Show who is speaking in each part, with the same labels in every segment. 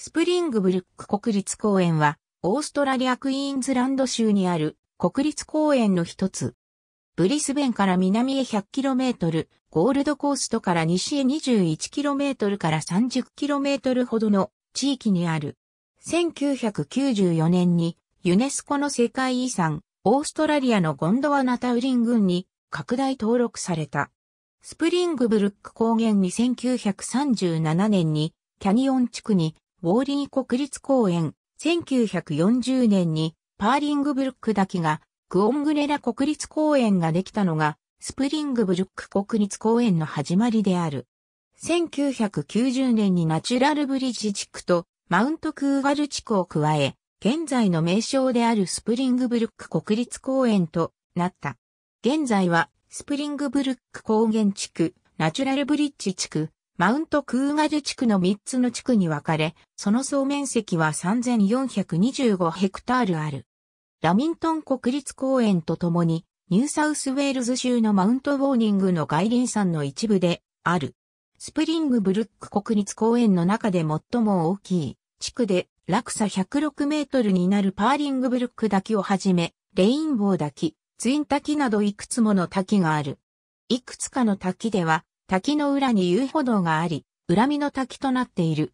Speaker 1: スプリングブルック国立公園は、オーストラリアクイーンズランド州にある国立公園の一つ。ブリスベンから南へ 100km、ゴールドコーストから西へ 21km から 30km ほどの地域にある。1994年にユネスコの世界遺産、オーストラリアのゴンドワナタウリン群に拡大登録された。スプリングブルック高原に1937年にキャニオン地区にウォーリー国立公園、1940年にパーリングブルック滝がクオングレラ国立公園ができたのがスプリングブルック国立公園の始まりである。1990年にナチュラルブリッジ地区とマウントクーガル地区を加え、現在の名称であるスプリングブルック国立公園となった。現在はスプリングブルック高原地区、ナチュラルブリッジ地区、マウントクーガル地区の3つの地区に分かれ、その総面積は3425ヘクタールある。ラミントン国立公園とともに、ニューサウスウェールズ州のマウントウォーニングの外輪山の一部である。スプリングブルック国立公園の中で最も大きい地区で落差106メートルになるパーリングブルック滝をはじめ、レインボー滝、ツイン滝などいくつもの滝がある。いくつかの滝では滝の裏に遊歩道があり、恨みの滝となっている。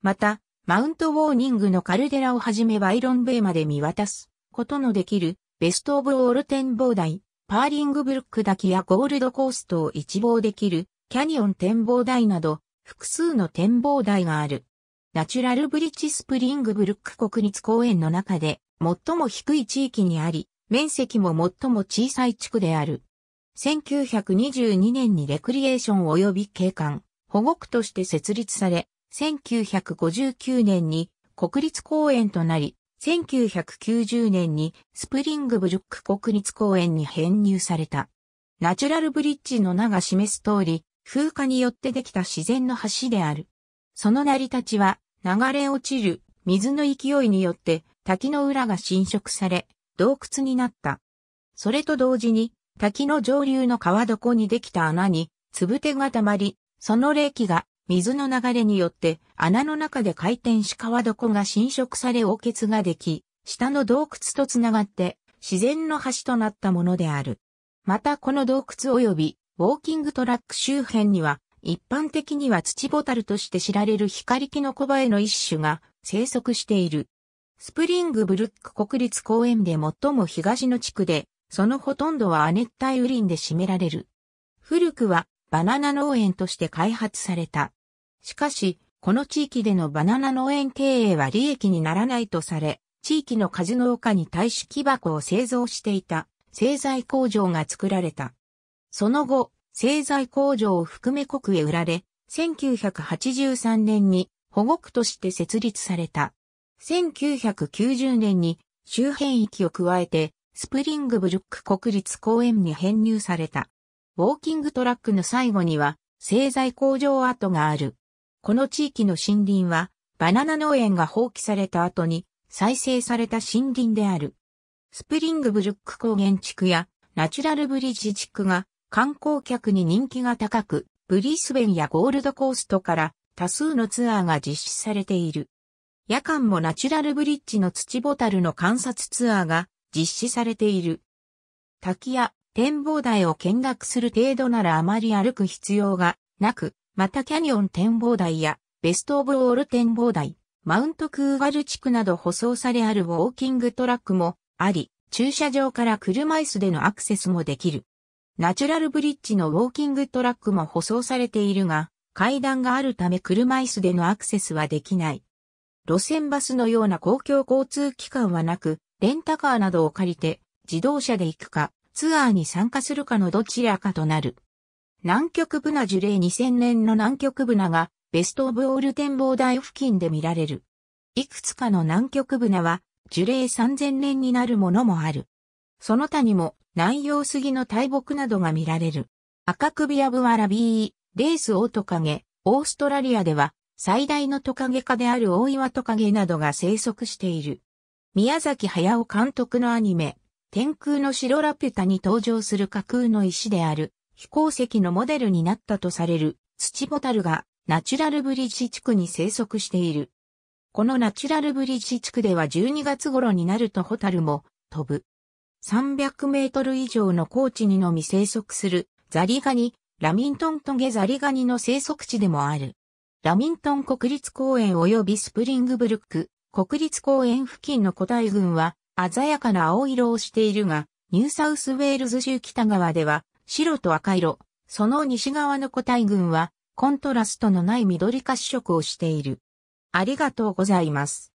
Speaker 1: また、マウントウォーニングのカルデラをはじめバイロンベイまで見渡すことのできるベストオブオール展望台、パーリングブルック滝やゴールドコーストを一望できるキャニオン展望台など複数の展望台がある。ナチュラルブリッジスプリングブルック国立公園の中で最も低い地域にあり、面積も最も小さい地区である。1922年にレクリエーション及び景観、保護区として設立され、1959年に国立公園となり、1990年にスプリングブルック国立公園に編入された。ナチュラルブリッジの名が示す通り、風化によってできた自然の橋である。その成り立ちは、流れ落ちる水の勢いによって滝の裏が侵食され、洞窟になった。それと同時に滝の上流の川床にできた穴に、つぶてが溜まり、その冷気が水の流れによって穴の中で回転し川床が侵食され凹血ができ、下の洞窟とつながって自然の橋となったものである。またこの洞窟及びウォーキングトラック周辺には一般的には土ボタルとして知られる光木のコバエの一種が生息している。スプリングブルック国立公園で最も東の地区でそのほとんどは亜熱帯雨林で占められる。古くはバナナ農園として開発された。しかし、この地域でのバナナ農園経営は利益にならないとされ、地域の果樹農家に大し木箱を製造していた製材工場が作られた。その後、製材工場を含め国へ売られ、1983年に保護区として設立された。1990年に周辺域を加えてスプリングブルック国立公園に編入された。ウォーキングトラックの最後には、製材工場跡がある。この地域の森林は、バナナ農園が放棄された後に、再生された森林である。スプリングブルック高原地区や、ナチュラルブリッジ地区が、観光客に人気が高く、ブリスベンやゴールドコーストから多数のツアーが実施されている。夜間もナチュラルブリッジの土ボタルの観察ツアーが実施されている。滝や展望台を見学する程度ならあまり歩く必要がなく、またキャニオン展望台やベストオブオール展望台、マウントクーガル地区など舗装されあるウォーキングトラックもあり、駐車場から車椅子でのアクセスもできる。ナチュラルブリッジのウォーキングトラックも舗装されているが、階段があるため車椅子でのアクセスはできない。路線バスのような公共交通機関はなく、レンタカーなどを借りて、自動車で行くか、ツアーに参加するかのどちらかとなる。南極ブナ樹齢2000年の南極ブナが、ベストオブオール展望台付近で見られる。いくつかの南極ブナは、樹齢3000年になるものもある。その他にも、南洋杉の大木などが見られる。赤首やブワラビー、レースオオトカゲ、オーストラリアでは、最大のトカゲ科である大岩トカゲなどが生息している。宮崎駿監督のアニメ、天空の城ラピュタに登場する架空の石である、飛行石のモデルになったとされる、土ボタルが、ナチュラルブリッジ地区に生息している。このナチュラルブリッジ地区では12月頃になるとホタルも飛ぶ。300メートル以上の高地にのみ生息するザリガニ、ラミントントゲザリガニの生息地でもある。ラミントン国立公園及びスプリングブルック国立公園付近の個体群は鮮やかな青色をしているが、ニューサウスウェールズ州北側では白と赤色、その西側の個体群はコントラストのない緑褐色をしている。ありがとうございます。